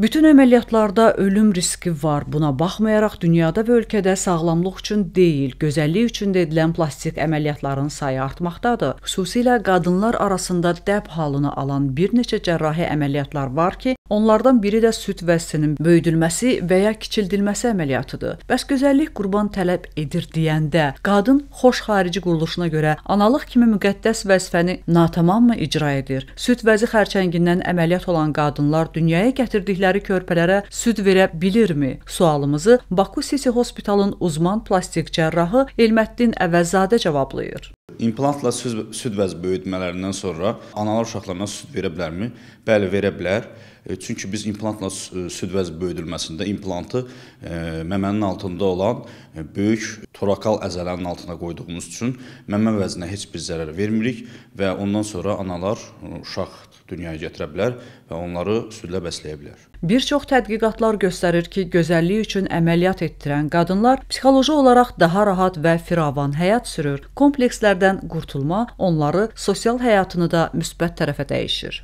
Bütün əməliyyatlarda ölüm riski var. Buna baxmayaraq dünyada və ölkədə sağlamlıq üçün deyil, gözəllik üçün də edilən plastik əməliyyatların sayı artmaqdadır. Xüsusilə qadınlar arasında dəb halını alan bir neçə cərrahi əməliyyatlar var ki, Onlardan biri də süd vəssinin böyüdülməsi və ya kiçildilməsi əməliyyatıdır. Bəs gözəllik qurban tələb edir deyəndə, qadın xoş xarici quruluşuna görə analıq kimi müqəddəs vəzifəni natamamla icra edir. Süd vəzi xərçəngindən əməliyyat olan qadınlar dünyaya gətirdikləri körpələrə süd verə bilirmi? Sualımızı Baku City Hospitalın uzman plastik cərrahı Elməddin Əvəzzadə cavablayır. İmplantla süd, süd vəz böyütmələrindən sonra analar uşaqlarına süd verə bilərmi? Bəli, verə bilər. E, çünki biz implantla e, süd vəz böyüdülməsində implantı e, məmənin altında olan böyük torakal əzələnin altına qoyduğumuz üçün məmə vəzinə heç bir zərər vermirik və ondan sonra analar uşaq dünyaya gətirə bilər və onları südlə bəsləyə bilər. Bir çox tədqiqatlar göstərir ki, gözəllik üçün əməliyyat etdirən qadınlar psixoloji olaraq daha rahat və firavan həyat sürür. Komplekslərdən qurtulma onları sosial həyatını da müsbət tərəfə dəyişir.